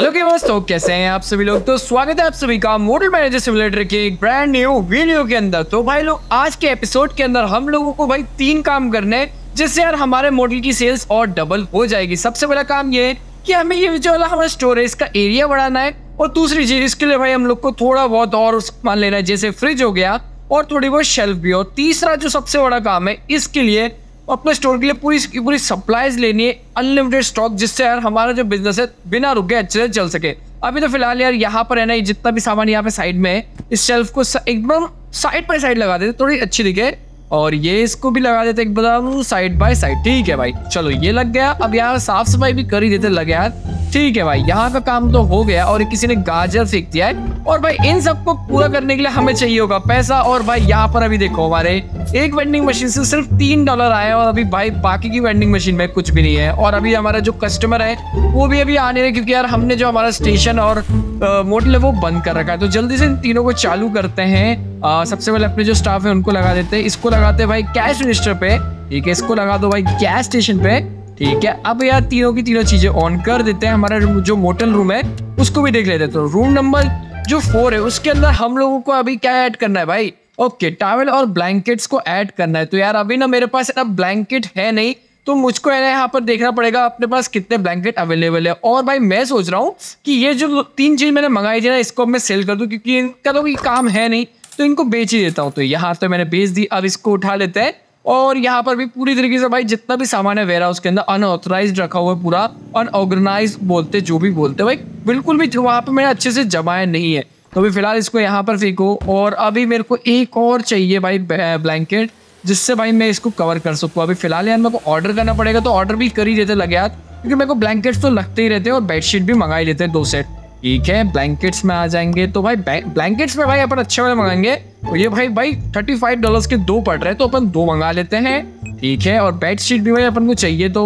Hello के तो कैसे हैं आप सभी लोग तो स्वागत है आप सभी का मोडल मैनेजर सिमुलेटर के एक ब्रांड न्यू वीडियो के अंदर तो भाई लोग आज के एपिसोड के अंदर हम लोगों को भाई तीन काम करने हैं जिससे यार हमारे मॉडल की सेल्स और डबल हो जाएगी सबसे पहला काम ये है कि हमें ये जो वाला हमारा स्टोरेज का एरिया बढ़ाना है और दूसरी चीज इसके लिए भाई हम लोग को थोड़ा बहुत और मान लेना है जैसे फ्रिज हो गया और थोड़ी बहुत शेल्फ भी हो तीसरा जो सबसे बड़ा काम है इसके लिए अपने स्टोर के लिए पूरी की पूरी सप्लाईज लेनी है अनलिमिटेड स्टॉक जिससे यार हमारा जो बिजनेस है बिना रुके अच्छे से चल सके अभी तो फिलहाल यार यहाँ पर है ना ये जितना भी सामान यहाँ पे साइड में है इस शेल्फ को एकदम साइड बाई साइड लगा देते थोड़ी अच्छी दिखे और ये इसको भी लगा देते साइड बाय साइड ठीक है भाई चलो ये लग गया अब यार साफ सफाई भी कर ही देते लगे यार ठीक है भाई यहाँ का काम तो हो गया और किसी ने गाजर फेंक दिया है और भाई इन सबको पूरा करने के लिए हमें चाहिए होगा पैसा और भाई यहाँ पर अभी देखो हमारे एक वेंडिंग मशीन से सिर्फ तीन डॉलर आए और अभी भाई बाकी की वेंडिंग मशीन में कुछ भी नहीं है और अभी हमारा जो कस्टमर है वो भी अभी आने रहे क्योंकि यार हमने जो हमारा स्टेशन और मोटल है वो बंद कर रखा है तो जल्दी से इन तीनों को चालू करते हैं आ, सबसे पहले अपने जो स्टाफ है उनको लगा देते हैं इसको लगाते हैं भाई कैश रजिस्टर पे ठीक है इसको लगा दो भाई गैस स्टेशन पे ठीक है अब यार तीनों की तीनों चीजें ऑन कर देते हैं हमारा जो मोटल रूम है उसको भी देख लेते हैं तो रूम नंबर जो फोर है उसके अंदर हम लोगों को अभी क्या ऐड करना है भाई ओके टावल और ब्लैंकेट्स को ऐड करना है तो यार अभी ना मेरे पास ना ब्लैंकेट है नहीं तो मुझको है ना यहाँ पर देखना पड़ेगा अपने पास कितने ब्लैंकेट अवेलेबल है और भाई मैं सोच रहा हूँ कि ये जो तीन चीज़ मैंने मंगाई थी ना इसको मैं सेल कर दूँ क्योंकि इनका तो कोई काम है नहीं तो इनको बेच ही देता हूँ तो यहाँ तो मैंने बेच दी अब इसको उठा लेते हैं और यहाँ पर भी पूरी तरीके से भाई जितना भी सामान है वेयर हाउस के अंदर अनऑथराइज रखा हुआ है पूरा अनऑर्गेनाइज बोलते जो भी बोलते भाई बिल्कुल भी वहाँ पर मैंने अच्छे से जमाया नहीं है तो अभी फिलहाल इसको यहाँ पर फेंको और अभी मेरे को एक और चाहिए भाई ब्लैंकेट जिससे भाई मैं इसको कवर कर सकूँ अभी फिलहाल यार मेरे को ऑर्डर करना पड़ेगा तो ऑर्डर भी कर ही देते लगे यार क्योंकि मेरे को ब्लैंकेट्स तो लगते ही रहते हैं और बेडशीट भी मंगा ही लेते हैं दो सेट ठीक है ब्लैंकेट्स में आ जाएंगे तो भाई ब्लैंकेट्स में भाई अपन अच्छे वाले मंगाएंगे और ये भाई भाई थर्टी फाइव डॉलर के दो पड़ रहे हैं तो अपन दो मंगा लेते हैं ठीक है और बेडशीट भी भाई अपन को चाहिए तो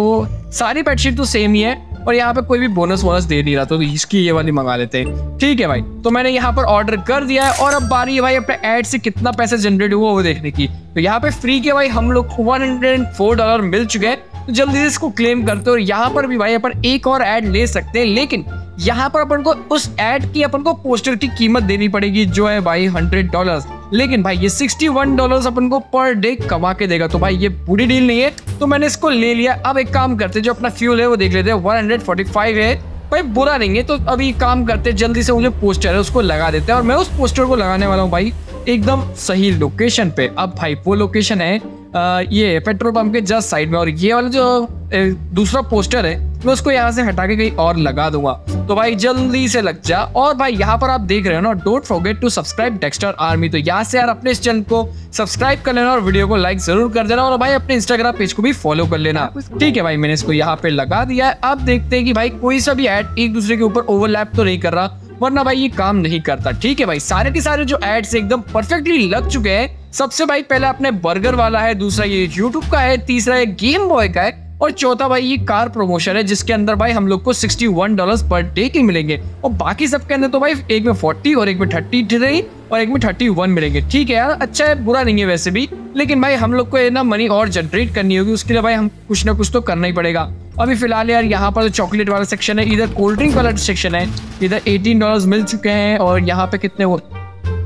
सारी बेडशीट तो सेम ही है और यहाँ पे कोई भी बोनस वोनस दे नहीं रहा तो इसकी ये वाली मंगा लेते हैं ठीक है भाई तो मैंने यहाँ पर ऑर्डर कर दिया है और अब बारी है भाई अपने एड से कितना पैसा जनरेट हुआ वो देखने की तो यहाँ पे फ्री के भाई हम लोग one hundred and four dollar मिल चुके हैं तो जल्दी से इसको क्लेम करते और यहाँ पर भी भाई अपन एक और एड ले सकते हैं लेकिन यहाँ पर अपन को उस एड की अपन को पोस्टर की कीमत देनी पड़ेगी जो है भाई हंड्रेड डॉलर लेकिन भाई ये सिक्सटी वन डॉलर अपन को पर डे कमा के देगा तो भाई ये बुरी डील नहीं है तो मैंने इसको ले लिया अब एक काम करते जो अपना फ्यूल है वो देख लेते हैं वन हंड्रेड फोर्टी फाइव है भाई बुरा नहीं है तो अभी काम करते जल्दी से मुझे पोस्टर है उसको लगा देते हैं और मैं उस पोस्टर को लगाने वाला हूँ भाई एकदम सही लोकेशन पे अब भाई वो लोकेशन है आ, ये पेट्रोल पंप के जस्ट साइड में और ये वाला जो ए, दूसरा पोस्टर है मैं उसको यहाँ से हटा के कहीं और लगा दूंगा तो भाई जल्दी से लग जा और भाई यहाँ पर आप देख रहे हो ना don't forget to subscribe Dexter Army तो यहाँ से यार अपने इस चैनल को सब्सक्राइब कर लेना और वीडियो को लाइक जरूर कर देना और भाई अपने इंस्टाग्राम पेज को भी फॉलो कर लेना ठीक है भाई मैंने इसको यहाँ पे लगा दिया है अब देखते हैं कि भाई कोई सा भी एड एक दूसरे के ऊपर ओवरलैप तो नहीं कर रहा वरना भाई ये काम नहीं करता ठीक है भाई सारे के सारे जो एड्स एकदम परफेक्टली लग चुके हैं सबसे भाई पहले अपने बर्गर वाला है दूसरा ये यूट्यूब का है तीसरा ये गेम बॉय का है और चौथा भाई ये कार प्रमोशन है जिसके अंदर भाई हम लोग को 61 डॉलर्स पर डे के मिलेंगे और बाकी सबके अंदर तो भाई एक में 40 और एक में 33 और एक में 31 मिलेंगे ठीक है यार अच्छा है बुरा नहीं है वैसे भी लेकिन भाई हम लोग को ना मनी और जनरेट करनी होगी उसके लिए भाई हम कुछ ना कुछ तो करना ही पड़ेगा अभी फिलहाल यार यहाँ पर तो चॉकलेट वाला सेक्शन है इधर कोल्ड ड्रिंक वाला सेक्शन है इधर एटीन डॉलर मिल चुके हैं और यहाँ पे कितने हुए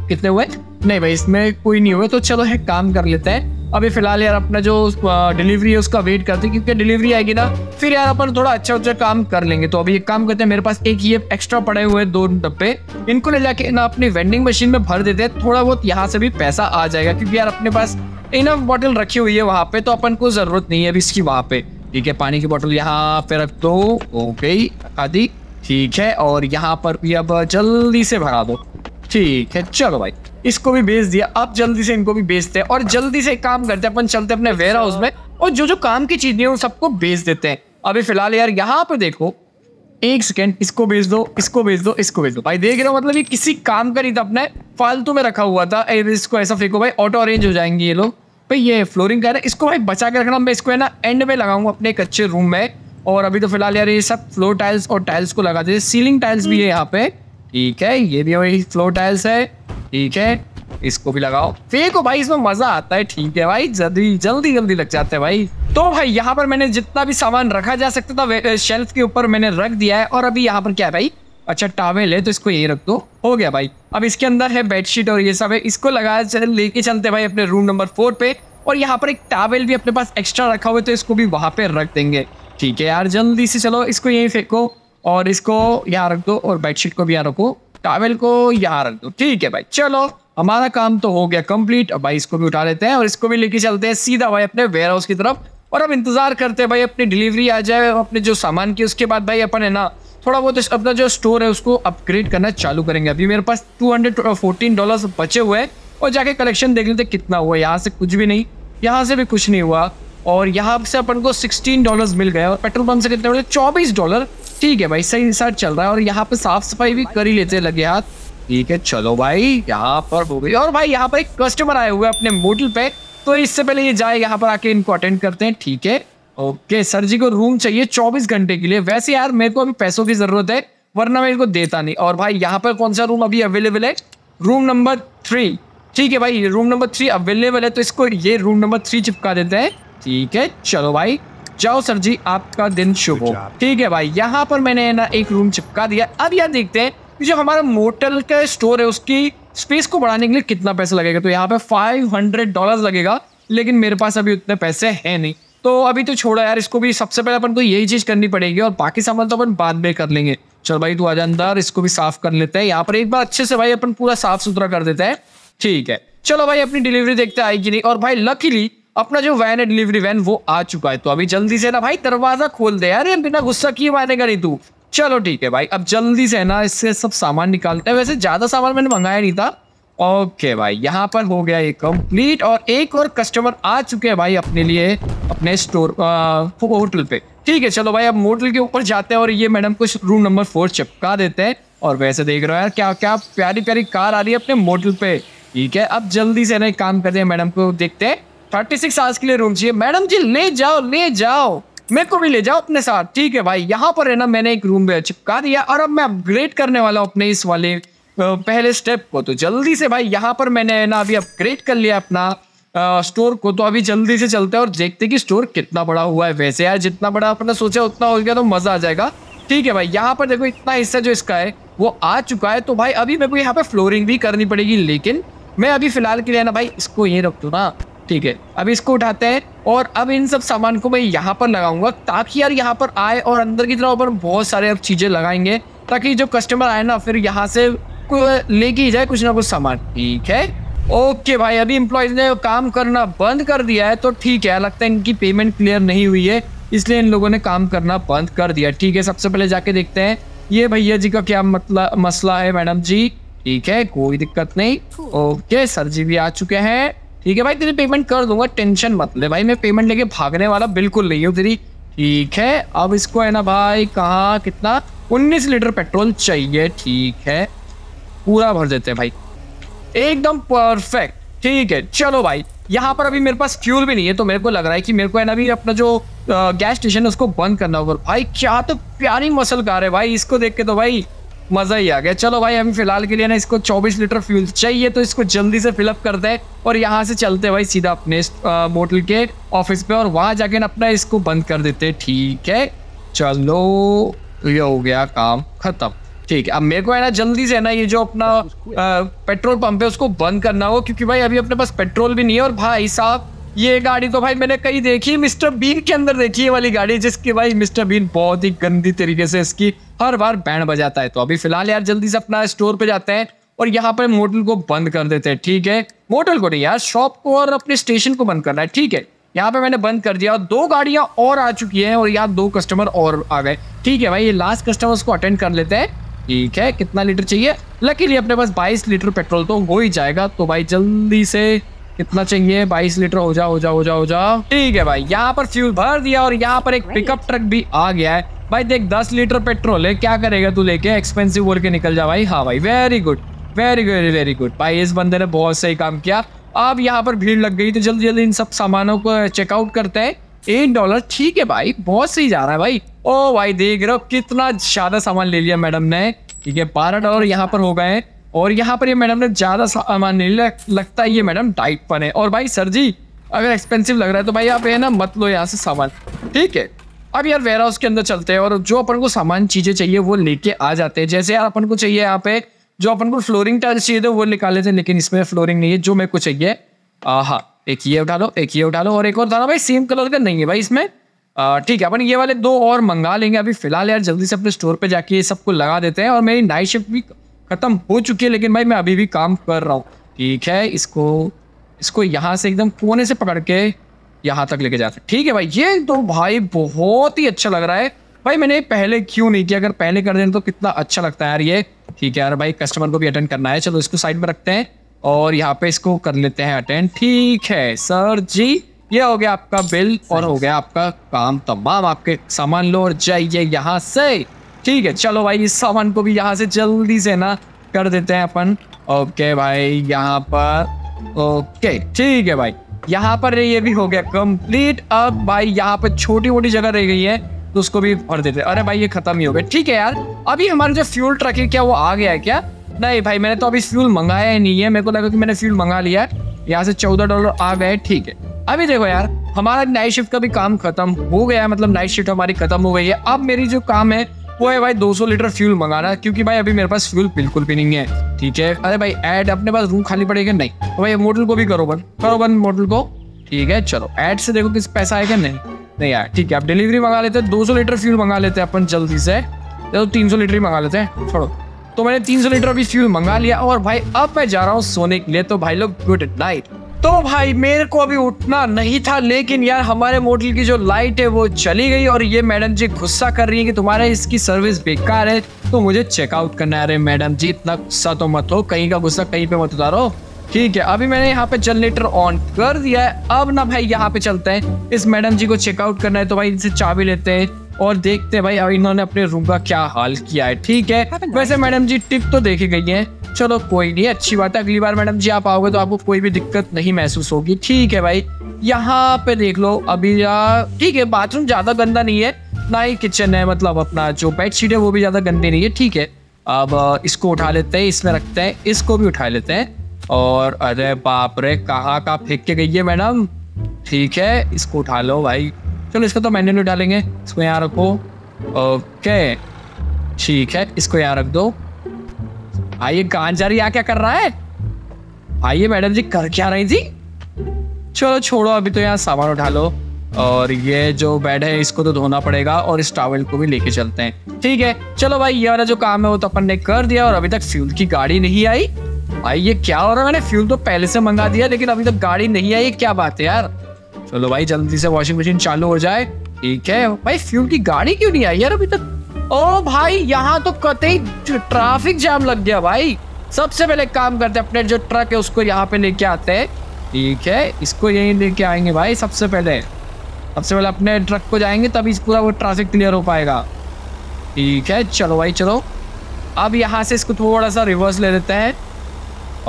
कितने हुए नहीं भाई इसमें कोई नहीं हुए तो चलो है काम कर लेते हैं अभी फिलहाल यार अपना जो डिलीवरी है उसका वेट करते हैं क्योंकि डिलीवरी आएगी ना फिर यार अपन थोड़ा अच्छा अच्छा काम कर लेंगे तो अभी एक काम करते हैं मेरे पास एक ये एक्स्ट्रा पड़े हुए दो डब्बे इनको ले जाके ना अपनी वेंडिंग मशीन में भर देते हैं थोड़ा बहुत यहाँ से भी पैसा आ जाएगा क्योंकि यार अपने पास इनफ बॉटल रखी हुई है वहाँ पे तो अपन को ज़रूरत नहीं है अभी इसकी वहाँ पे ठीक है पानी की बॉटल यहाँ पे रख दो ओके आदि ठीक है और यहाँ पर भी अब जल्दी से भरा दो ठीक है चलो भाई इसको भी बेच दिया अब जल्दी से इनको भी बेचते हैं और जल्दी से काम करते हैं अपन चलते अपने वेयर हाउस में और जो जो काम की चीजें हैं उन सबको बेच देते हैं अभी फिलहाल यार यहाँ पर देखो एक सेकेंड इसको बेच दो इसको बेच दो इसको बेच दो भाई देख रहे हो मतलब ये किसी काम का नहीं था अपने फालतू में रखा हुआ था इसको ऐसा फेंको भाई ऑटो अरेंज हो जाएंगे ये लोग भाई ये फ्लोरिंग रहा है इसको भाई बचा के रखना मैं इसको है ना एंड में लगाऊंगा अपने एक अच्छे रूम में और अभी तो फिलहाल यार ये सब फ्लोर टाइल्स और टाइल्स को लगा देते सीलिंग टाइल्स भी है यहाँ पे ठीक है ये भी वही फ्लोर टाइल्स है ठीक है इसको भी लगाओ फेको भाई इसमें मजा आता है ठीक है भाई जल्दी जल्दी जल्दी लग जाते हैं भाई तो भाई यहाँ पर मैंने जितना भी सामान रखा जा सकता था शेल्फ के ऊपर मैंने रख दिया है और अभी यहाँ पर क्या है भाई अच्छा टावेल है तो इसको यही रख दो हो गया भाई अब इसके अंदर है बेडशीट और ये सब है इसको लगा लेके चलते भाई अपने रूम नंबर फोर पे और यहाँ पर एक टावेल भी अपने पास एक्स्ट्रा रखा हुआ है तो इसको भी वहाँ पे रख देंगे ठीक है यार जल्दी से चलो इसको यही फेंको और इसको यहाँ रख दो और बेडशीट को भी यहाँ रखो टावल को यहाँ रख दो ठीक है भाई चलो हमारा काम तो हो गया कंप्लीट अब भाई इसको भी उठा लेते हैं और इसको भी लेके चलते हैं सीधा भाई अपने वेयर हाउस की तरफ और अब इंतज़ार करते हैं भाई अपनी डिलीवरी आ जाए अपने जो सामान की उसके बाद भाई अपन है ना थोड़ा बहुत अपना जो स्टोर है उसको अपग्रेड करना चालू करेंगे अभी मेरे पास टू हंड्रेड फोर्टीन बचे हुए हैं और जाके कलेक्शन देख लेते कितना हुआ यहाँ से कुछ भी नहीं यहाँ से भी कुछ नहीं हुआ और यहाँ से अपन को सिक्सटीन डॉलर्स मिल गया और पेट्रोल पम्प से कितने मिले चौबीस डॉलर ठीक है भाई सही निशान चल रहा है और यहाँ पे साफ सफाई भी कर ही लेते लगे हाथ ठीक है चलो भाई यहाँ पर हो गई और भाई यहाँ पर एक कस्टमर आए हुए अपने मोटल पे तो इससे पहले ये जाए यहाँ पर आके इनको अटेंड करते हैं ठीक है ओके सर जी को रूम चाहिए चौबीस घंटे के लिए वैसे यार मेरे को अभी पैसों की जरूरत है वरना मैं इनको देता नहीं और भाई यहाँ पर कौन सा रूम अभी अवेलेबल है रूम नंबर थ्री ठीक है भाई रूम नंबर थ्री अवेलेबल है तो इसको ये रूम नंबर थ्री चिपका देते हैं ठीक है चलो भाई जाओ सर जी आपका दिन शुभ हो ठीक है भाई यहाँ पर मैंने ना एक रूम चिपका दिया अब यहाँ देखते हैं जो हमारा मोटल का स्टोर है उसकी स्पेस को बढ़ाने के लिए कितना पैसा लगेगा तो यहाँ पे फाइव हंड्रेड डॉलर लगेगा लेकिन मेरे पास अभी उतने पैसे हैं नहीं तो अभी तो छोड़ा यार इसको भी सबसे पहले अपन को यही चीज़ करनी पड़ेगी और बाकी सामान तो अपन बाद में कर लेंगे चल भाई तू आ जा अंदर इसको भी साफ कर लेते हैं यहाँ पर एक बार अच्छे से भाई अपन पूरा साफ सुथरा कर देते हैं ठीक है चलो भाई अपनी डिलीवरी देखते आएगी नहीं और भाई लकीली अपना जो वैन है डिलीवरी वैन वो आ चुका है तो अभी जल्दी से ना भाई दरवाज़ा खोल दे अरे बिना गुस्सा किए मानेगा नहीं तू चलो ठीक है भाई अब जल्दी से ना इससे सब सामान निकालते हैं वैसे ज़्यादा सामान मैंने मंगाया नहीं था ओके भाई यहाँ पर हो गया ये कंप्लीट और एक और कस्टमर आ चुके हैं भाई अपने लिए अपने स्टोर होटल पे ठीक है चलो भाई अब होटल के ऊपर जाते हैं और ये मैडम कुछ रूम नंबर फोर चिपका देते हैं और वैसे देख रहे हो यार क्या क्या प्यारी प्यारी कार आ रही है अपने मोटल पे ठीक है अब जल्दी से ना काम करते हैं मैडम को देखते हैं थर्टी सिक्स आवर्स के लिए रूम चाहिए मैडम जी ले जाओ ले जाओ मेरे को भी ले जाओ अपने साथ ठीक है भाई यहाँ पर है ना मैंने एक रूम चिपका दिया और अब मैं अपग्रेड करने वाला हूँ अपने इस वाले पहले स्टेप को तो जल्दी से भाई यहाँ पर मैंने है ना अभी अपग्रेड कर लिया अपना आ, स्टोर को तो अभी जल्दी से चलते हैं और देखते हैं कि स्टोर कितना बड़ा हुआ है वैसे यार जितना बड़ा अपने सोचा उतना हो गया तो मज़ा आ जाएगा ठीक है भाई यहाँ पर देखो इतना हिस्सा जो इसका है वो आ चुका है तो भाई अभी मेरे को यहाँ पर फ्लोरिंग भी करनी पड़ेगी लेकिन मैं अभी फ़िलहाल के लिए ना भाई इसको ये रख दूँ ना ठीक है अब इसको उठाते हैं और अब इन सब सामान को मैं यहाँ पर लगाऊंगा ताकि यार यहाँ पर आए और अंदर की तरफ बहुत सारे चीज़ें लगाएंगे ताकि जो कस्टमर आए ना फिर यहाँ से लेके ही जाए कुछ ना कुछ सामान ठीक है ओके भाई अभी इम्प्लॉयज ने काम करना बंद कर दिया है तो ठीक है लगता है इनकी पेमेंट क्लियर नहीं हुई है इसलिए इन लोगों ने काम करना बंद कर दिया ठीक है सबसे पहले जाके देखते हैं ये भैया जी का क्या मतलब मसला है मैडम जी ठीक है कोई दिक्कत नहीं ओके सर जी भी आ चुके हैं ठीक है भाई तेरी पेमेंट कर दूंगा टेंशन मत ले भाई मैं पेमेंट लेके भागने वाला बिल्कुल नहीं हूँ तेरी ठीक है अब इसको है ना भाई कहा कितना उन्नीस लीटर पेट्रोल चाहिए ठीक है पूरा भर देते हैं भाई एकदम परफेक्ट ठीक है चलो भाई यहाँ पर अभी मेरे पास फ्यूल भी नहीं है तो मेरे को लग रहा है कि मेरे को है ना अभी अपना जो गैस स्टेशन है उसको बंद करना होगा भाई क्या तो प्यारी मसल कार है भाई इसको देख के तो भाई मज़ा ही आ गया चलो भाई हम फिलहाल के लिए ना इसको 24 लीटर फ्यूल चाहिए तो इसको जल्दी से फिलअप करते हैं और यहाँ से चलते हैं भाई सीधा अपने मोटल के ऑफिस पे और वहाँ जाके ना अपना इसको बंद कर देते ठीक है चलो ये हो गया काम ख़त्म ठीक है अब मेरे को है ना जल्दी से है ना ये जो अपना आ, पेट्रोल पंप है उसको बंद करना हो क्योंकि भाई अभी अपने पास पेट्रोल भी नहीं है और भाई साहब ये गाड़ी तो भाई मैंने कई देखी मिस्टर बीन के अंदर देखी है वाली गाड़ी जिसकी भाई मिस्टर बीन बहुत ही गंदी तरीके से इसकी हर बार बैंड बजाता है तो अभी फिलहाल यार जल्दी से अपना स्टोर पे जाते हैं और यहाँ पर मोटल को बंद कर देते हैं ठीक है मोटल को नहीं यार शॉप को और अपने स्टेशन को बंद करना है ठीक है यहाँ पे मैंने बंद कर दिया दो गाड़ियाँ और आ चुकी हैं और यहाँ दो कस्टमर और आ गए ठीक है भाई ये लास्ट कस्टमर्स को अटेंड कर लेते हैं ठीक है कितना लीटर चाहिए लकीली अपने पास 22 लीटर पेट्रोल तो हो ही जाएगा तो भाई जल्दी से कितना चाहिए 22 लीटर हो जा हो जा हो जा हो जा ठीक है भाई यहाँ पर फ्यूल भर दिया और यहाँ पर एक पिकअप ट्रक भी आ गया है भाई देख 10 लीटर पेट्रोल है क्या करेगा तू लेके एक्सपेंसिव बोल के निकल जा भाई हाँ भाई very good very good very good भाई इस बंदे ने बहुत सही काम किया अब यहाँ पर भीड़ लग गई तो जल्दी जल्दी इन सब सामानों को चेकआउट करते हैं एक डॉलर ठीक है भाई बहुत सही जा रहा है भाई ओ भाई देख रहे हो कितना ज्यादा सामान ले लिया मैडम ने ठीक है बारह डॉलर अच्छा। यहाँ पर हो गए और यहाँ पर ये मैडम ने ज़्यादा सामान नहीं लग, लगता है ये मैडम डाइट पर है और भाई सर जी अगर एक्सपेंसिव लग रहा है तो भाई आप है ना मत लो यहाँ से सामान ठीक है अब यार वेयर हाउस के अंदर चलते हैं और जो अपन को सामान चीज़ें चाहिए वो लेके आ जाते हैं जैसे यार अपन को चाहिए यहाँ पे जो अपन को फ्लोरिंग टाइल्स चाहिए थे वो लेते हैं लेकिन इसमें फ्लोरिंग नहीं है जो मेरे को चाहिए हाँ एक ये उठा लो एक ये उठा लो और एक और उठा लो भाई सेम कलर का नहीं है भाई इसमें ठीक है अपन ये वाले दो और मंगा लेंगे अभी फिलहाल यार जल्दी से अपने स्टोर पर जाके ये सबको लगा देते हैं और मेरी नाइट शिफ्ट भी ख़त्म हो चुकी है लेकिन भाई मैं अभी भी काम कर रहा हूँ ठीक है इसको इसको यहाँ से एकदम कोने से पकड़ के यहाँ तक लेके जाते ठीक है भाई ये तो भाई बहुत ही अच्छा लग रहा है भाई मैंने पहले क्यों नहीं किया अगर पहले कर देना तो कितना अच्छा लगता है यार ये ठीक है यार भाई कस्टमर को भी अटेंड करना है चलो इसको साइड में रखते हैं और यहाँ पे इसको कर लेते हैं अटेंड ठीक है सर जी ये हो गया आपका बिल और हो गया आपका काम तमाम आपके सामान लो और जाइए यहाँ से ठीक है चलो भाई इस सामान को भी यहाँ से जल्दी से ना कर देते हैं अपन ओके भाई यहाँ पर ओके ठीक है भाई यहाँ पर ये भी हो गया कंप्लीट अब भाई यहाँ पर छोटी मोटी जगह रह गई है तो उसको भी भर देते अरे भाई ये खत्म ही हो गया ठीक है यार अभी हमारा जो फ्यूल ट्रक है क्या वो आ गया है क्या नहीं भाई मैंने तो अभी फ्यूल मंगाया ही नहीं है मेरे को लगा कि मैंने फ्यूल मंगा लिया है यहाँ से चौदह डॉलर आ गए ठीक है अभी देखो यार हमारा नाइट शिफ्ट का भी काम खत्म हो गया है मतलब नाइट शिफ्ट हमारी खत्म हो गई है अब मेरी जो काम है वो है भाई 200 लीटर फ्यूल मंगाना क्योंकि भाई अभी मेरे पास फ्यूल बिल्कुल भी नहीं है ठीक है अरे भाई ऐड अपने पास रूम खाली पड़ेगा नहीं तो भाई मॉडल को भी करो बन करो बन मॉडल को ठीक है चलो ऐड से देखो किस पैसा आएगा नहीं नहीं यार ठीक है आप डिलीवरी मंगा लेते हैं 200 लीटर फ्यूल मंगा लेते हैं अपन जल्दी से तीन सौ लीटर ही मंगा लेते हैं छोड़ो तो मैंने 300 लीटर अभी फ्यूल मंगा लिया और भाई अब मैं जा रहा हूँ सोने के लिए तो भाई लोग गुड नाइट तो भाई मेरे को अभी उठना नहीं था लेकिन यार हमारे मोटल की जो लाइट है वो चली गई और ये मैडम जी गुस्सा कर रही है कि तुम्हारे इसकी सर्विस बेकार है तो मुझे चेकआउट करना है अरे मैडम जी इतना गुस्सा तो मत हो कहीं का गुस्सा कहीं पे मत उतारो ठीक है अभी मैंने यहाँ पे जनरेटर ऑन कर दिया है अब ना भाई यहाँ पे चलते हैं इस मैडम जी को चेकआउट करना है तो भाई इनसे चाबी लेते हैं और देखते हैं भाई अब इन्होंने अपने रूम का क्या हाल किया है ठीक है वैसे मैडम जी टिप तो देखी गई है चलो कोई नहीं अच्छी बात है अगली बार मैडम जी आप आओगे तो आपको कोई भी दिक्कत नहीं महसूस होगी ठीक है भाई यहाँ पे देख लो अभी ठीक है बाथरूम ज़्यादा गंदा नहीं है ना ही किचन है मतलब अपना जो बेडशीट है वो भी ज़्यादा गंदी नहीं है ठीक है अब इसको उठा लेते हैं इसमें रखते हैं इसको भी उठा लेते हैं और अरे बाप रे कहाँ कहाँ फेंक के गई है मैडम ठीक है इसको उठा लो भाई चलो इसको तो नहीं डालेंगे इसको यहाँ रखो ओके ठीक है इसको यहाँ रख दो आइए गांजारी यहाँ क्या कर रहा है आइए मैडम जी कर क्या रही थी चलो छोड़ो अभी तो यहाँ सामान उठा लो और ये जो बेड है इसको तो धोना पड़ेगा और इस टावल को भी लेके चलते हैं ठीक है चलो भाई ये वाला जो काम है वो तो अपन ने कर दिया और अभी तक फ्यूल की गाड़ी नहीं आई भाई ये क्या हो रहा है मैंने फ्यूल तो पहले से मंगा दिया लेकिन अभी तक गाड़ी नहीं आई क्या बात है यार चलो भाई जल्दी से वॉशिंग मशीन चालू हो जाए ठीक है भाई फ्यूल की गाड़ी क्यों नहीं आई यार अभी तक ओ भाई यहाँ तो कतई ट्रैफिक जाम लग गया भाई सबसे पहले काम करते हैं अपने जो ट्रक है उसको यहाँ पे लेके आते हैं ठीक है इसको यहीं लेके आएंगे भाई सबसे पहले सबसे पहले अपने ट्रक को जाएंगे तभी पूरा वो ट्रैफिक क्लियर हो पाएगा ठीक है चलो भाई चलो अब यहाँ से इसको थोड़ा सा रिवर्स ले लेते हैं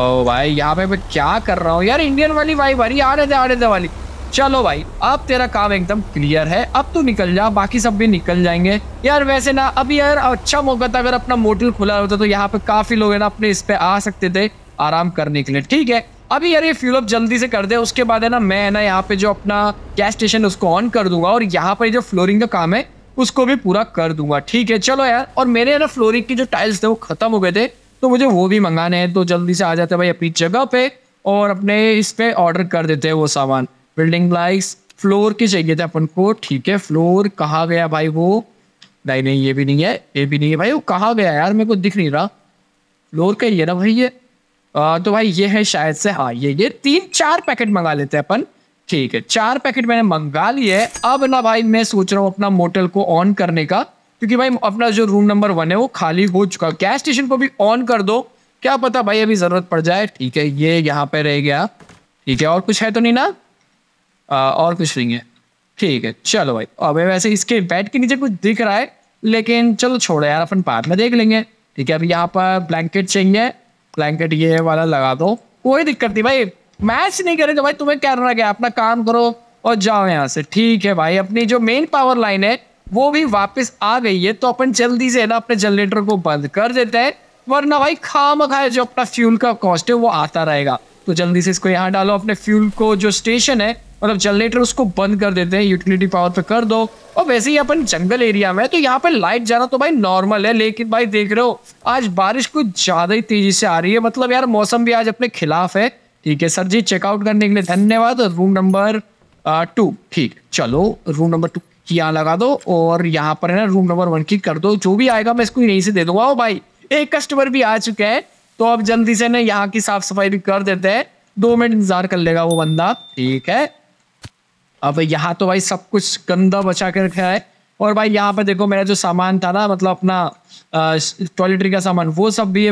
ओ भाई यहाँ पे मैं क्या कर रहा हूँ यार इंडियन वाली भाई भरी आ रहे थे आ रहे थे वाली चलो भाई अब तेरा काम एकदम क्लियर है अब तू निकल जा बाकी सब भी निकल जाएंगे यार वैसे ना अभी यार अच्छा मौका था अगर अपना मोटल खुला होता तो यहाँ पे काफी लोग है ना अपने इस पे आ सकते थे आराम करने के लिए ठीक है अभी यार ये फ्यूल अप जल्दी से कर दे उसके बाद है ना मैं है ना यहाँ पे जो अपना गैस स्टेशन उसको ऑन कर दूंगा और यहाँ पर जो फ्लोरिंग का काम है उसको भी पूरा कर दूंगा ठीक है चलो यार और मेरे ना फ्लोरिंग की जो टाइल्स थे वो खत्म हो गए थे तो मुझे वो भी मंगाने हैं तो जल्दी से आ जाते भाई अपनी जगह पे और अपने इस पे ऑर्डर कर देते हैं वो सामान बिल्डिंग ब्लाइक्स फ्लोर के चाहिए थे अपन को ठीक है फ्लोर कहा गया भाई वो नहीं नहीं ये भी नहीं है ये भी नहीं है भाई वो कहा गया यार मेरे को दिख नहीं रहा फ्लोर का ही है ना भाई ये आ, तो भाई ये है शायद से हाँ ये ये तीन चार पैकेट मंगा लेते हैं अपन ठीक है चार पैकेट मैंने मंगा लिए अब ना भाई मैं सोच रहा हूँ अपना मोटल को ऑन करने का क्योंकि भाई अपना जो रूम नंबर वन है वो खाली हो चुका गैस स्टेशन को भी ऑन कर दो क्या पता भाई अभी ज़रूरत पड़ जाए ठीक है ये यहाँ पे रह गया ठीक है और कुछ है तो नहीं ना आ, और कुछ नहीं है ठीक है चलो भाई अब वैसे इसके बेड के नीचे कुछ दिख रहा है लेकिन चलो छोड़ो यार अपन बाद में देख लेंगे ठीक है अब यहाँ पर ब्लैंकेट चाहिए ब्लैंकेट ये वाला लगा दो कोई दिक्कत नहीं भाई मैच नहीं करे तो भाई तुम्हें क्या रहा क्या अपना काम करो और जाओ यहाँ से ठीक है भाई अपनी जो मेन पावर लाइन है वो भी वापस आ गई है तो अपन जल्दी से ना अपने जनरेटर को बंद कर देते हैं वरना भाई खाम खाए जो अपना फ्यूल का कॉस्ट है वो आता रहेगा तो जल्दी से इसको यहाँ डालो अपने फ्यूल को जो स्टेशन है मतलब जनरेटर उसको बंद कर देते हैं यूटिलिटी पावर पे कर दो और वैसे ही अपन जंगल एरिया में तो यहाँ पे लाइट जाना तो भाई नॉर्मल है लेकिन भाई देख रहे हो आज बारिश कुछ ज़्यादा ही तेज़ी से आ रही है मतलब यार मौसम भी आज अपने खिलाफ है ठीक है सर जी चेकआउट करने के लिए धन्यवाद रूम नंबर टू ठीक चलो रूम नंबर टू यहाँ लगा दो और यहाँ पर है ना रूम नंबर वन की कर दो जो भी आएगा मैं इसको यहीं से दे दूंगा ओ भाई एक कस्टमर भी आ चुके हैं तो अब जल्दी से ना यहाँ की साफ सफाई भी कर देते हैं दो मिनट इंतजार कर लेगा वो बंदा ठीक है अब यहाँ तो भाई सब कुछ गंदा बचा कर रखा है और भाई यहाँ पर देखो मेरा जो सामान था ना मतलब अपना टॉयलेटरी का सामान वो सब भी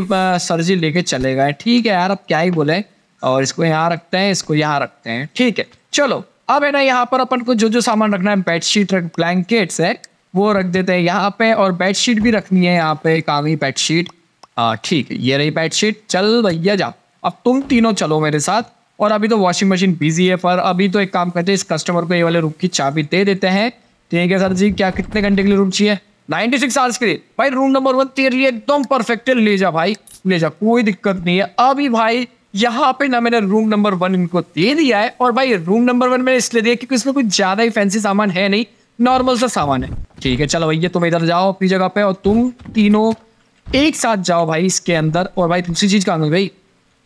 सर जी लेके चले गए ठीक है यार अब क्या ही बोले और इसको यहाँ रखते हैं इसको यहाँ रखते हैं ठीक है चलो अब है ना यहाँ पर अपन को जो जो सामान रखना है बेडशीट रख ब्लैंकेट्स है वो रख देते हैं यहाँ पे और बेडशीट भी रखनी है यहाँ पे कामी बेडशीट ठीक है ये रही बेडशीट चल भैया जा अब तुम तीनों चलो मेरे साथ और अभी तो वॉशिंग मशीन बिजी है पर अभी तो एक काम करते हैं इस कस्टमर को ये वाले रूम की चाबी दे देते हैं ठीक है सर जी क्या कितने घंटे के लिए रूम चाहिए 96 सिक्स आवर्स के लिए भाई रूम नंबर वन तेरे लिए एकदम परफेक्ट ले जा भाई ले जा कोई दिक्कत नहीं है अभी भाई यहाँ पे ना मैंने रूम नंबर वन इनको दे दिया है और भाई रूम नंबर वन मैंने इसलिए दिया क्योंकि इसमें कुछ ज़्यादा ही फैंसी सामान है नहीं नॉर्मल सा सामान है ठीक है चलो भैया तुम इधर जाओ अपनी जगह पे और तुम तीनों एक साथ जाओ भाई इसके अंदर और भाई दूसरी चीज़ का भाई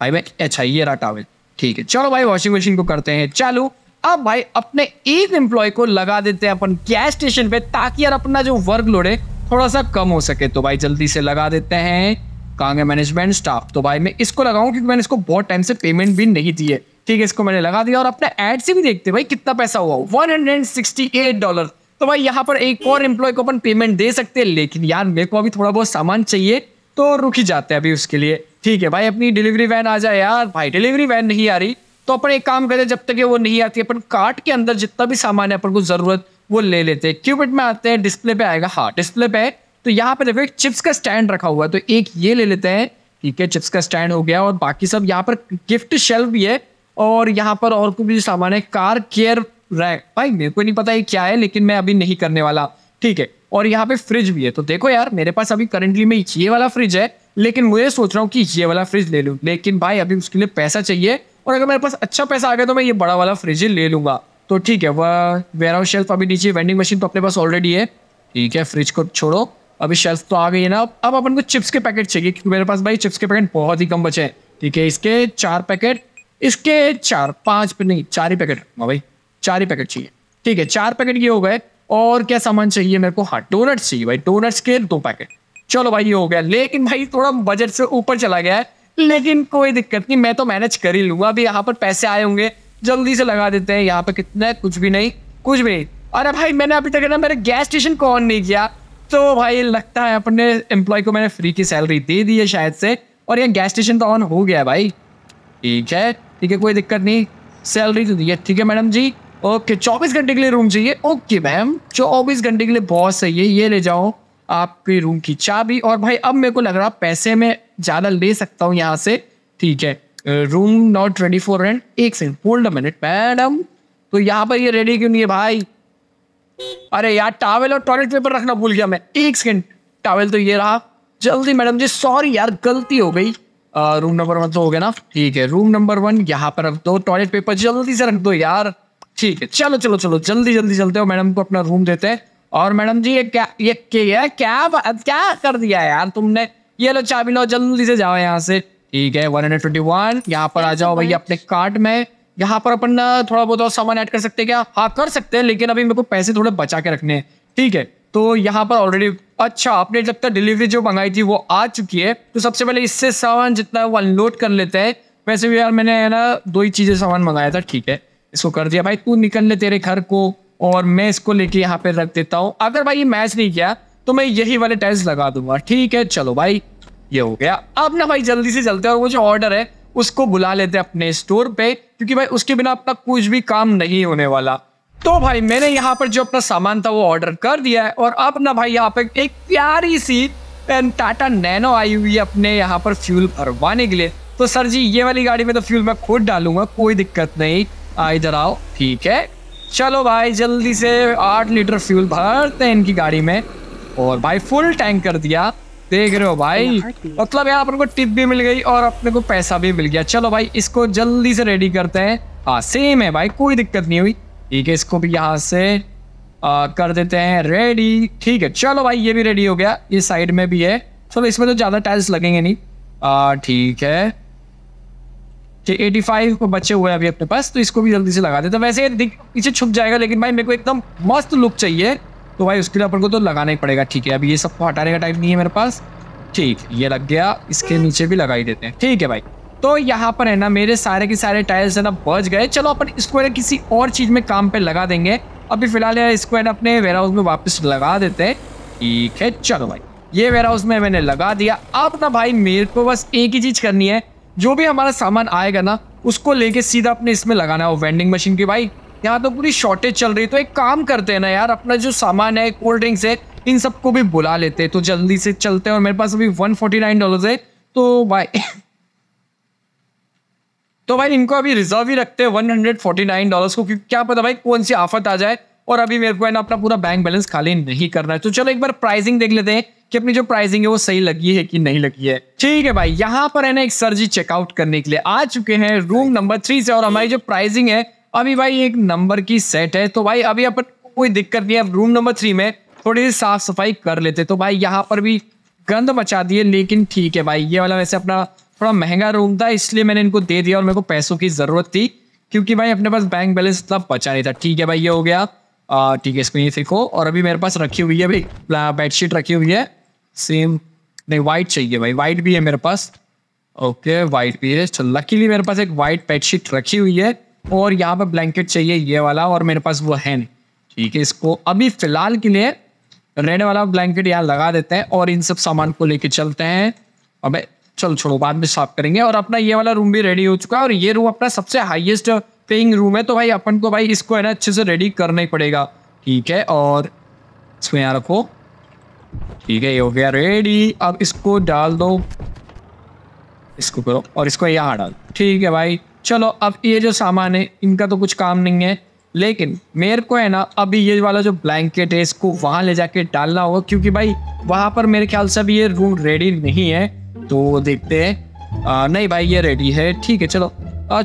भाई भाई अच्छा ये रहा टावल ठीक है चलो भाई वॉशिंग मशीन को करते हैं चालू अब भाई अपने एक एम्प्लॉय को लगा देते हैं अपन गैस स्टेशन पे ताकि यार अपना जो वर्क लोड है थोड़ा सा कम हो सके तो भाई जल्दी से लगा देते हैं कहाँ गए मैनेजमेंट स्टाफ तो भाई मैं इसको लगाऊँ क्योंकि मैंने इसको बहुत टाइम से पेमेंट भी नहीं दी है ठीक है इसको मैंने लगा दिया और अपने ऐड से भी देखते भाई कितना पैसा हुआ one hundred sixty eight dollar तो भाई यहाँ पर एक और एम्प्लॉय को अपन पेमेंट दे सकते हैं लेकिन यार मेरे को अभी थोड़ा बहुत सामान चाहिए तो रुक ही जाते हैं अभी उसके लिए ठीक है भाई अपनी डिलीवरी वैन आ जाए यार भाई डिलीवरी वैन नहीं आ रही तो अपन एक काम करते जब तक वो नहीं आती अपन कार्ट के अंदर जितना भी सामान है अपन को ज़रूरत वो ले लेते हैं क्यूबिट में आते हैं डिस्प्ले पे आएगा हाँ डिस्प्ले पे तो यहाँ पे देखो चिप्स का स्टैंड रखा हुआ है तो एक ये ले लेते हैं ठीक है चिप्स का स्टैंड हो गया और बाकी सब यहाँ पर गिफ्ट शेल्फ भी है और यहाँ पर और कुछ भी सामान है कार केयर रैक भाई मेरे को नहीं पता ये क्या है लेकिन मैं अभी नहीं करने वाला ठीक है और यहाँ पे फ्रिज भी है तो देखो यार मेरे पास अभी करंटली में ये वाला फ्रिज है लेकिन मुझे सोच रहा हूँ कि ये वाला फ्रिज ले लूँ लेकिन भाई अभी उसके लिए पैसा चाहिए और अगर मेरे पास अच्छा पैसा आ गया तो मैं ये बड़ा वाला फ्रिज ही ले लूँगा तो ठीक है वह वेयर हाउस शेल्फ अभी नीचे वेंडिंग मशीन तो अपने पास ऑलरेडी है ठीक है फ्रिज को छोड़ो अभी शेल्फ तो आ गई है ना अब अपन को चिप्स के पैकेट चाहिए क्योंकि मेरे पास भाई चिप्स के पैकेट बहुत ही कम बचे हैं ठीक है इसके चार पैकेट इसके चार पाँच नहीं चार ही पैकेट हाँ भाई चार ही पैकेट चाहिए ठीक है चार पैकेट ये हो गए और क्या सामान चाहिए मेरे को हाँ डोनट्स चाहिए भाई डोनट्स के दो पैकेट चलो भाई ये हो गया लेकिन भाई थोड़ा बजट से ऊपर चला गया है लेकिन कोई दिक्कत नहीं मैं तो मैनेज कर ही लूंगा अभी यहाँ पर पैसे आए होंगे जल्दी से लगा देते हैं यहाँ पर कितना है कुछ भी नहीं कुछ भी नहीं अरे भाई मैंने अभी तक ना मेरे गैस स्टेशन को ऑन नहीं किया तो भाई लगता है अपने एम्प्लॉय को मैंने फ्री की सैलरी दे दी है शायद से और यहाँ गैस स्टेशन तो ऑन हो गया भाई ठीक है ठीक है कोई दिक्कत नहीं सैलरी तो दी है ठीक है मैडम जी ओके चौबीस घंटे के लिए रूम चाहिए ओके मैम चौबीस घंटे के लिए बहुत सही है ये ले जाओ आपके रूम की चाबी और भाई अब मेरे को लग रहा पैसे में ज़्यादा ले सकता हूँ यहाँ से ठीक है room not twenty four rent एक second hold a minute madam तो यहाँ पर ये रेडी क्यों नहीं है भाई अरे यार टावल और टॉयलेट पेपर रखना भूल गया मैं एक सेकेंड टावल तो ये रहा जल्दी मैडम जी सॉरी यार गलती हो गई रूम नंबर वन तो हो गया ना ठीक है रूम नंबर वन यहाँ पर रख दो टॉयलेट पेपर जल्दी से रख दो यार ठीक है चलो चलो चलो जल्दी जल्दी चलते हो मैडम को अपना रूम देते हैं और मैडम जी ये क्या ये क्या क्या क्या कर दिया यार तुमने ये लो चाबी लो जल्दी से जाओ यहाँ से ठीक है 121 यहाँ पर आ जाओ भैया अपने कार्ट में यहाँ पर अपन थोड़ा बहुत सामान ऐड कर सकते हैं क्या हाँ कर सकते हैं लेकिन अभी मेरे को पैसे थोड़े बचा के रखने हैं ठीक है तो यहाँ पर ऑलरेडी अच्छा आपने जब तक डिलीवरी जो मंगाई थी वो आ चुकी है तो सबसे पहले इससे सामान जितना है वो अनलोड कर लेते हैं वैसे भी यार मैंने ना दो ही चीज़ें सामान मंगाया था ठीक है इसको कर दिया भाई तू निकल ले तेरे घर को और मैं इसको लेके यहाँ पे रख देता हूँ अगर भाई ये मैच नहीं किया तो मैं यही वाले टाइल्स लगा दूंगा ठीक है चलो भाई ये हो गया अब ना भाई जल्दी से चलते हैं और वो जो ऑर्डर है उसको बुला लेते हैं अपने स्टोर पे क्योंकि भाई उसके बिना अपना कुछ भी काम नहीं होने वाला तो भाई मैंने यहाँ पर जो अपना सामान था वो ऑर्डर कर दिया है और अब ना भाई यहाँ पे एक प्यारी सी टाटा नैनो आई हुई है अपने यहाँ पर फ्यूल भरवाने के लिए तो सर जी ये वाली गाड़ी में तो फ्यूल मैं खुद डालूंगा कोई दिक्कत नहीं इधर आओ ठीक है चलो भाई जल्दी से आठ लीटर फ्यूल भरते हैं इनकी गाड़ी में और भाई फुल टैंक कर दिया देख रहे हो भाई मतलब यहाँ अपन को टिप भी मिल गई और अपने को पैसा भी मिल गया चलो भाई इसको जल्दी से रेडी करते हैं हाँ सेम है भाई कोई दिक्कत नहीं हुई ठीक है इसको भी यहाँ से आ, कर देते हैं रेडी ठीक है चलो भाई ये भी रेडी हो गया ये साइड में भी है चलो इसमें तो ज़्यादा टाइल्स लगेंगे नहीं ठीक है एटी फाइव को बच्चे हुए हैं अभी अपने पास तो इसको भी जल्दी से लगा देते वैसे पीछे छुप जाएगा लेकिन भाई मेरे को एकदम मस्त लुक चाहिए तो भाई उसके लिए अपन को तो लगाना ही पड़ेगा ठीक है अभी ये सब हटाने का टाइम नहीं है मेरे पास ठीक ये लग गया इसके नीचे भी लगा ही देते हैं ठीक है भाई तो यहाँ पर है ना मेरे सारे के सारे टाइल्स है ना बच गए चलो अपन इसको है ना किसी और चीज़ में काम पे लगा देंगे अभी फिलहाल यार इसको है ना अपने वेयर हाउस में वापस लगा देते हैं ठीक है चलो भाई ये वेयर हाउस में मैंने लगा दिया अब ना भाई मेरे को बस एक ही चीज़ करनी है जो भी हमारा सामान आएगा ना उसको लेके सीधा अपने इसमें लगाना वो वेंडिंग मशीन की भाई यहाँ तो पूरी शॉर्टेज चल रही तो एक काम करते हैं ना यार अपना जो सामान है कोल्ड ड्रिंक्स है इन सबको भी बुला लेते हैं तो जल्दी से चलते हैं और मेरे पास अभी वन फोर्टी नाइन डॉलर है तो भाई तो भाई इनको अभी रिजर्व ही रखते हैं one hundred forty nine dollars को क्योंकि क्या पता भाई कौन सी आफत आ जाए और अभी मेरे को है ना अपना पूरा बैंक बैलेंस खाली नहीं करना है तो चलो एक बार प्राइसिंग देख लेते हैं कि अपनी जो प्राइसिंग है वो सही लगी है कि नहीं लगी है ठीक है भाई यहाँ पर है ना एक सर जी चेकआउट करने के लिए आ चुके हैं रूम नंबर थ्री से और हमारी जो प्राइसिंग है अभी भाई एक नंबर की सेट है तो भाई अभी अपन कोई दिक्कत नहीं है रूम नंबर थ्री में थोड़ी सी साफ सफाई कर लेते तो भाई यहाँ पर भी गंद मचा दिए लेकिन ठीक है भाई ये वाला वैसे अपना थोड़ा महंगा रूम था इसलिए मैंने इनको दे दिया और मेरे को पैसों की ज़रूरत थी क्योंकि भाई अपने पास बैंक बैलेंस इतना बचा नहीं था ठीक है भाई ये हो गया ठीक है स्क्रीन सीखो और अभी मेरे पास रखी हुई है भाई बेडशीट रखी हुई है सेम नहीं वाइट चाहिए भाई वाइट भी है मेरे पास ओके वाइट भी है लकीली मेरे पास एक वाइट बेडशीट रखी हुई है और यहाँ पर ब्लैंकेट चाहिए ये वाला और मेरे पास वो है नहीं ठीक है इसको अभी फ़िलहाल के लिए रेड वाला ब्लैंकेट यहाँ लगा देते हैं और इन सब सामान को लेके चलते हैं अब चल छोड़ो बाद में साफ करेंगे और अपना ये वाला रूम भी रेडी हो चुका है और ये रूम अपना सबसे हाईएस्ट पेइंग रूम है तो भाई अपन को भाई इसको है ना अच्छे से रेडी करना ही पड़ेगा ठीक है और इसको यहाँ रखो ठीक है ये हो गया रेडी अब इसको डाल दो इसको करो और इसको यहाँ डाल ठीक है भाई चलो अब ये जो सामान है इनका तो कुछ काम नहीं है लेकिन मेरे को है ना अभी ये वाला जो ब्लैंकेट है इसको वहाँ ले जाके डालना होगा क्योंकि भाई वहाँ पर मेरे ख्याल से अभी ये रूम रेडी नहीं है तो देखते हैं नहीं भाई ये रेडी है ठीक है चलो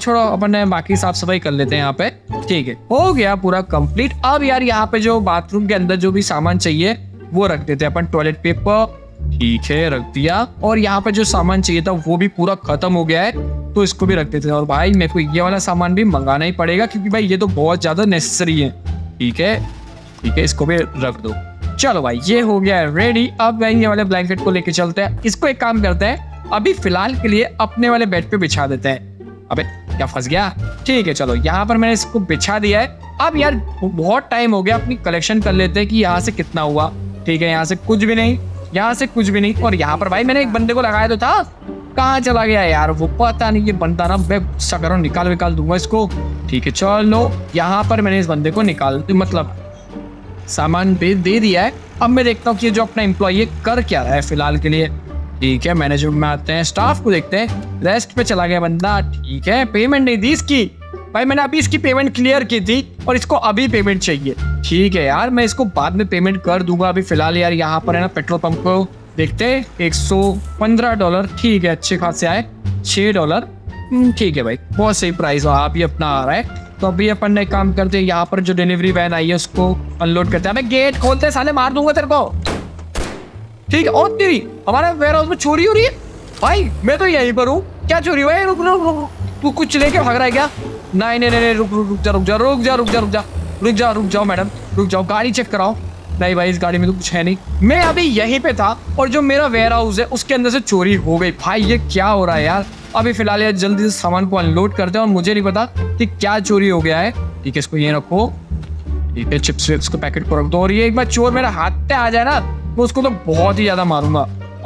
छोड़ो अपन ने बाकी साफ सफाई कर लेते हैं यहाँ पे ठीक है हो गया पूरा कंप्लीट अब यार यहाँ पे जो बाथरूम के अंदर जो भी सामान चाहिए वो रख देते हैं अपन टॉयलेट पेपर ठीक है रख दिया और यहाँ पे जो सामान चाहिए था वो भी पूरा खत्म हो गया है तो इसको भी रख देते हैं और भाई मेरे को ये वाला सामान भी मंगाना ही पड़ेगा क्योंकि भाई ये तो बहुत ज़्यादा नेसेसरी है ठीक है ठीक है इसको भी रख दो चलो भाई ये हो गया है रेडी अब भाई ये वाले ब्लैंकेट को लेके चलते हैं इसको एक काम करते हैं अभी फिलहाल के लिए अपने वाले बेड पे बिछा देते हैं अबे क्या फंस गया ठीक है चलो यहाँ पर मैंने इसको बिछा दिया है अब यार बहुत टाइम हो गया अपनी कलेक्शन कर लेते हैं कि यहाँ से कितना हुआ ठीक है यहाँ से कुछ भी नहीं यहाँ से कुछ भी नहीं और यहाँ पर भाई मैंने एक बंदे को लगाया तो था कहाँ चला गया यार वो पता नहीं ये बनता ना मैं गुस्सा करो निकाल विकाल दूंगा इसको ठीक है चलो यहाँ पर मैंने इस बंदे को निकाल मतलब सामान भेज दे दिया है अब मैं देखता हूँ कि जो अपना एम्प्लॉय कर क्या रहा है फिलहाल के लिए ठीक है मैनेजमेंट में आते हैं स्टाफ को देखते हैं रेस्ट पे चला गया बंदा ठीक है पेमेंट नहीं दी इसकी भाई मैंने अभी इसकी पेमेंट क्लियर की थी और इसको अभी पेमेंट चाहिए ठीक है यार मैं इसको बाद में पेमेंट कर दूंगा अभी फिलहाल यार यहाँ पर है ना पेट्रोल पंप को देखते एक सौ पंद्रह डॉलर ठीक है अच्छे खासे आए छः डॉलर हम्म, ठीक है भाई बहुत सही प्राइस आप ही अपना आ रहा है तो अभी अपन ने काम करते हैं यहाँ पर जो डिलीवरी वैन आई है उसको अनलोड करते हैं अबे गेट खोलते साले मार दूंगा तेरे को ठीक है और तेरी हमारे वेयर हाउस में चोरी हो रही है भाई मैं तो यहीं पर हूँ क्या चोरी हुआ है रुक रुक रुक तू कुछ लेके भाग रहा है क्या नहीं नहीं नहीं रुक रुक रुक जा रुक जा रुक जा रुक जा रुक जा रुक जा रुक जाओ मैडम रुक जाओ गाड़ी चेक कराओ नहीं भाई इस गाड़ी में तो कुछ है नहीं मैं अभी यहीं पे था और जो मेरा वेयर हाउस है उसके अंदर से चोरी हो गई भाई ये क्या हो रहा है यार अभी फिलहाल यार जल्दी से सामान को अनलोड करते हैं और मुझे नहीं पता कि क्या चोरी हो गया है ठीक है इसको ये रखो ठीक है चिप्स विप्स को पैकेट को रख दो और ये एक बार चोर मेरा हाथ पे आ जाए ना मैं उसको तो बहुत ही ज़्यादा मारूंगा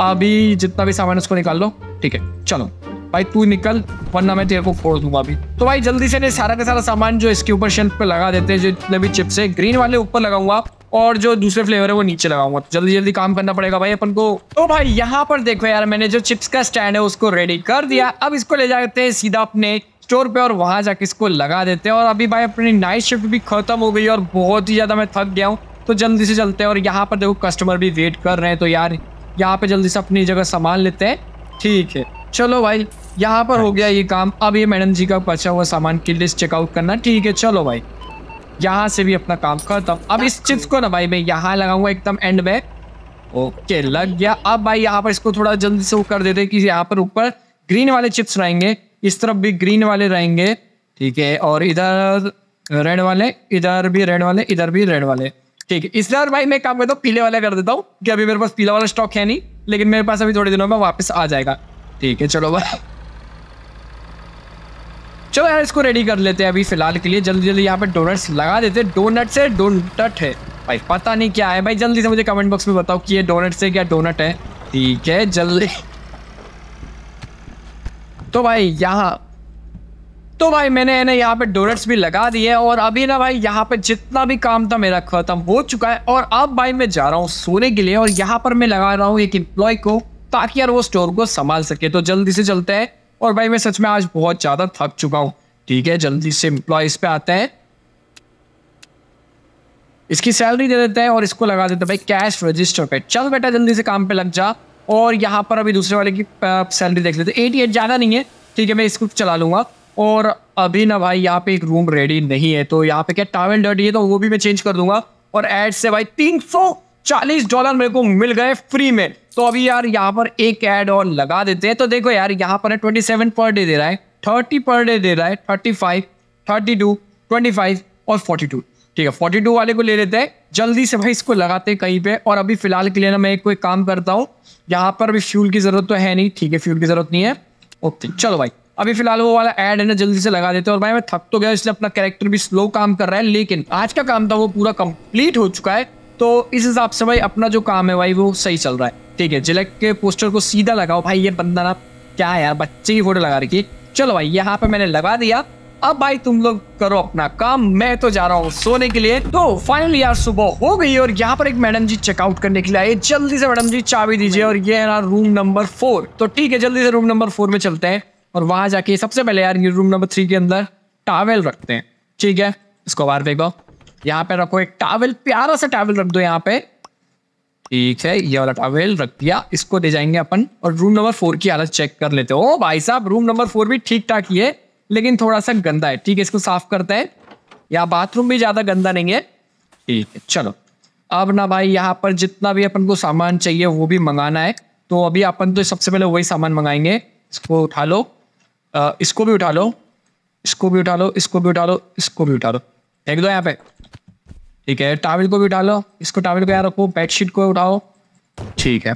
अभी जितना भी सामान उसको निकाल लो ठीक है चलो भाई तू निकल वरना मैं तेरे को फोड़ दूंगा अभी तो भाई जल्दी से सारा का सारा सामान जो इसके ऊपर शेल्फ पे लगा देते हैं जो जितने भी चिप्स है ग्रीन वाले ऊपर लगाऊंगा और जो दूसरे फ्लेवर है वो नीचे लगाऊंगा तो जल्दी जल्दी काम करना पड़ेगा भाई अपन को तो भाई यहाँ पर देखो यार मैंने जो चिप्स का स्टैंड है उसको रेडी कर दिया अब इसको ले जाते हैं सीधा अपने स्टोर पे और वहां जाके इसको लगा देते हैं और अभी भाई अपनी नाइट शिफ्ट भी खत्म हो गई और बहुत ही ज़्यादा मैं थक गया हूँ तो जल्दी से चलते हैं और यहाँ पर देखो कस्टमर भी वेट कर रहे हैं तो यार यहाँ पे जल्दी से अपनी जगह सामान लेते हैं ठीक है चलो भाई यहाँ पर हो गया ये काम अब ये मैडम जी का बचा हुआ सामान की लिस्ट चेकआउट करना ठीक है चलो भाई यहाँ से भी अपना काम खत्म अब इस चिप्स को ना भाई मैं यहाँ लगाऊंगा एकदम एंड में ओके लग गया अब भाई यहाँ पर इसको थोड़ा जल्दी से वो कर देते कि यहाँ पर ऊपर ग्रीन वाले चिप्स रहेंगे इस तरफ भी ग्रीन वाले रहेंगे ठीक है और इधर रेड वाले इधर भी रेड वाले इधर भी रेड वाले ठीक है इसलिए और भाई मैं काम करता हूँ पीले वाला कर देता हूँ कि अभी मेरे पास पीला वाला स्टॉक है नहीं लेकिन मेरे पास अभी थोड़े दिनों में वापस आ जाएगा ठीक है चलो भाई चलो यार इसको रेडी कर लेते हैं अभी फिलहाल के लिए जल्दी जल्दी यहाँ पे डोनट्स लगा देते हैं डोनट्स है डोनट है भाई पता नहीं क्या है भाई जल्दी से मुझे कमेंट बॉक्स में बताओ कि ये डोनट्स है क्या डोनट है ठीक है जल्दी तो भाई यहाँ तो भाई मैंने ना यहाँ पे डोनट्स भी लगा दिए और अभी ना भाई यहाँ पे जितना भी काम था मेरा खत्म हो चुका है और अब भाई मैं जा रहा हूँ सोने के लिए और यहाँ पर मैं लगा रहा हूँ एक एम्प्लॉय को ताकि यार वो स्टोर को संभाल सके तो जल्दी से चलते हैं और भाई मैं सच में आज बहुत ज़्यादा थक चुका हूँ ठीक है जल्दी से एम्प्लॉयज़ पे आते हैं इसकी सैलरी दे देते हैं और इसको लगा देते हैं भाई कैश रजिस्टर पे चल बेटा जल्दी से काम पे लग जा और यहाँ पर अभी दूसरे वाले की सैलरी देख लेते एटी एट ज़्यादा नहीं है ठीक है मैं इसको चला लूँगा और अभी ना भाई यहाँ पे एक रूम रेडी नहीं है तो यहाँ पे क्या टावेल डर्टी है तो वो भी मैं चेंज कर दूंगा और एड से भाई चालीस डॉलर मेरे को मिल गए फ्री में तो अभी यार यहाँ पर एक ऐड और लगा देते हैं तो देखो यार यहाँ पर है सेवन पर डे दे रहा है थर्टी पर डे दे रहा है thirty five to twenty five और फोर्टी टू ठीक है फोर्टी टू वाले को ले लेते हैं जल्दी से भाई इसको लगाते हैं कहीं पे और अभी फिलहाल के लिए ना मैं कोई काम करता हूँ यहाँ पर अभी फ्यूल की ज़रूरत तो है नहीं ठीक है फ्यूल की ज़रूरत नहीं है ओके चलो भाई अभी फिलहाल वो वाला एड है ना जल्दी से लगा देते हैं और भाई मैं थक तो गया इसलिए अपना कैरेक्टर भी स्लो काम कर रहा है लेकिन आज का काम था वो पूरा कंप्लीट हो चुका है तो इस हिसाब से भाई अपना जो काम है भाई वो सही चल रहा है ठीक है जिलेक के पोस्टर को सीधा लगाओ भाई ये बंदा ना क्या यार बच्चे की फोटो लगा रखी चलो भाई यहाँ पे मैंने लगा दिया अब भाई तुम लोग करो अपना काम मैं तो जा रहा हूँ सोने के लिए तो फाइनली यार सुबह हो गई और यहाँ पर एक मैडम जी चेकआउट करने के लिए आए जल्दी से मैडम जी चाबी दीजिए और ये है ना रूम नंबर फोर तो ठीक है जल्दी से रूम नंबर फोर में चलते हैं और वहां जाके सबसे पहले यार ये रूम नंबर थ्री के अंदर टावेल रखते हैं ठीक है इसको बार फेंको यहाँ पे रखो एक टावेल प्यारा सा टावेल रख दो यहाँ पे ठीक है ये वाला टावेल रख दिया इसको ले जाएंगे अपन और रूम नंबर फोर की हालत चेक कर लेते हो भाई साहब रूम नंबर फोर भी ठीक ठाक ही है लेकिन थोड़ा सा गंदा है ठीक है इसको साफ करते हैं या बाथरूम भी ज़्यादा गंदा नहीं है ठीक है चलो अब ना भाई यहाँ पर जितना भी अपन को सामान चाहिए वो भी मंगाना है तो अभी अपन तो सबसे पहले वही सामान मंगाएंगे इसको उठा लो इसको भी उठा लो इसको भी उठा लो इसको भी उठा लो इसको भी उठा लो फेंक दो यहाँ पे ठीक है टावल को भी उठा लो इसको टावल को यहाँ रखो बेडशीट को उठाओ ठीक है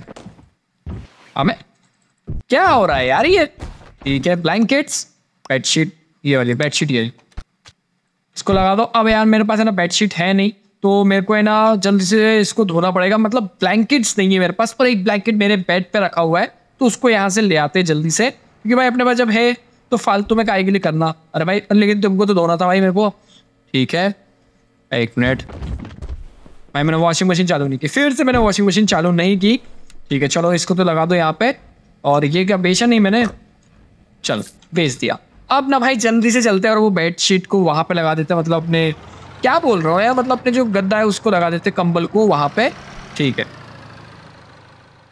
हमें क्या हो रहा है यार ये ठीक है ब्लैंकेट्स बेडशीट ये वाली बेडशीट ये इसको लगा दो अब यार मेरे पास है ना बेडशीट है नहीं तो मेरे को है ना जल्दी से इसको धोना पड़ेगा मतलब ब्लैंकेट्स नहीं है मेरे पास पर एक ब्लैंकेट मेरे बेड पे रखा हुआ है तो उसको यहाँ से ले आते जल्दी से क्योंकि भाई अपने पास जब है तो फालतू में काय के लिए करना अरे भाई लेकिन तुमको तो धोना था भाई मेरे को ठीक है एक मिनट भाई मैंने वॉशिंग मशीन चालू नहीं की फिर से मैंने वॉशिंग मशीन चालू नहीं की ठीक है चलो इसको तो लगा दो यहाँ पे और ये क्या बेचा नहीं मैंने चल बेच दिया अब ना भाई जल्दी से चलते हैं और वो बेड शीट को वहाँ पे लगा देते हैं मतलब अपने क्या बोल रहा हो यार मतलब अपने जो गद्दा है उसको लगा देते कंबल को वहाँ पे ठीक है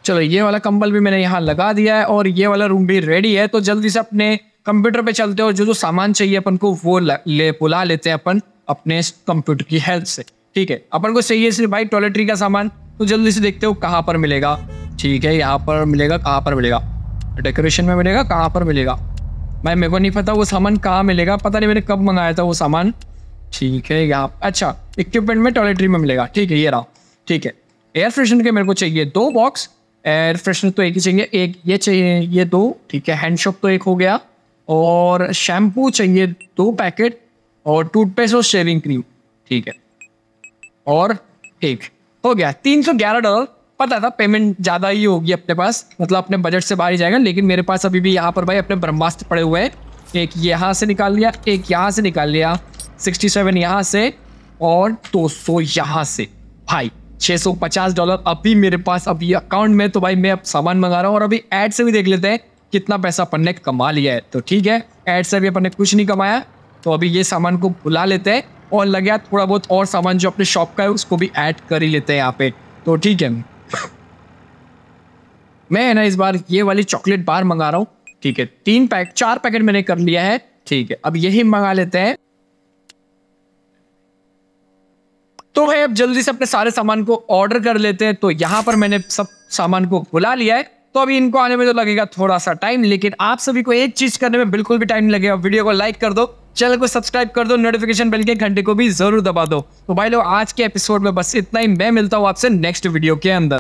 चलो ये वाला कंबल भी मैंने यहाँ लगा दिया है और ये वाला रूम भी रेडी है तो जल्दी से अपने कंप्यूटर पे चलते हैं और जो जो सामान चाहिए अपन को वो ले बुला लेते हैं अपन अपने कंप्यूटर की हेल्प से ठीक है अपन को चाहिए सिर्फ भाई टॉयलेटरी का सामान तो जल्दी से देखते हो कहाँ पर मिलेगा ठीक है यहाँ पर मिलेगा कहाँ पर मिलेगा डेकोरेशन में मिलेगा कहाँ पर मिलेगा भाई मेरे को नहीं पता वो सामान कहाँ मिलेगा पता नहीं मैंने कब मंगाया था वो सामान ठीक है यहाँ अच्छा इक्विपमेंट में टॉयलेटरी में मिलेगा ठीक है ये रहा ठीक है एयर फ्रेशनर के मेरे को चाहिए दो बॉक्स एयर फ्रेशनर तो एक ही चाहिए एक ये चाहिए ये दो ठीक है हैंडशॉप तो एक हो गया और शैम्पू चाहिए दो पैकेट और टूथपेस्ट और शेविंग क्रीम ठीक है और एक हो गया तीन सौ ग्यारह डॉलर पता था पेमेंट ज़्यादा ही होगी अपने पास मतलब अपने बजट से बाहर ही जाएगा लेकिन मेरे पास अभी भी यहाँ पर भाई अपने ब्रह्मास्त्र पड़े हुए हैं एक यहाँ से निकाल लिया एक यहाँ से निकाल लिया सिक्सटी सेवन यहाँ से और दो सौ यहाँ से भाई सौ पचास डॉलर अभी मेरे पास अभी अकाउंट में तो भाई मैं अब सामान मंगा रहा हूँ और अभी एड से भी देख लेते हैं कितना पैसा अपन ने कमा लिया है तो ठीक है एड से भी अपन ने कुछ नहीं कमाया तो अभी ये सामान को बुला लेते हैं और लग गया थोड़ा बहुत और सामान जो अपने शॉप का है उसको भी ऐड कर ही लेते हैं यहाँ पे तो ठीक है मैं ना इस बार ये वाली चॉकलेट बार मंगा रहा हूँ ठीक है तीन पैक चार पैकेट मैंने कर लिया है ठीक है अब यही मंगा लेते हैं तो भाई अब जल्दी से अपने सारे सामान को ऑर्डर कर लेते हैं तो यहाँ पर मैंने सब सामान को बुला लिया है तो अभी इनको आने में तो लगेगा थोड़ा सा टाइम लेकिन आप सभी को एक चीज करने में बिल्कुल भी टाइम लगेगा वीडियो को लाइक कर दो चैनल को सब्सक्राइब कर दो नोटिफिकेशन बेल के घंटे को भी जरूर दबा दो तो भाई लोग आज के एपिसोड में बस इतना ही मैं मिलता हूँ आपसे नेक्स्ट वीडियो के अंदर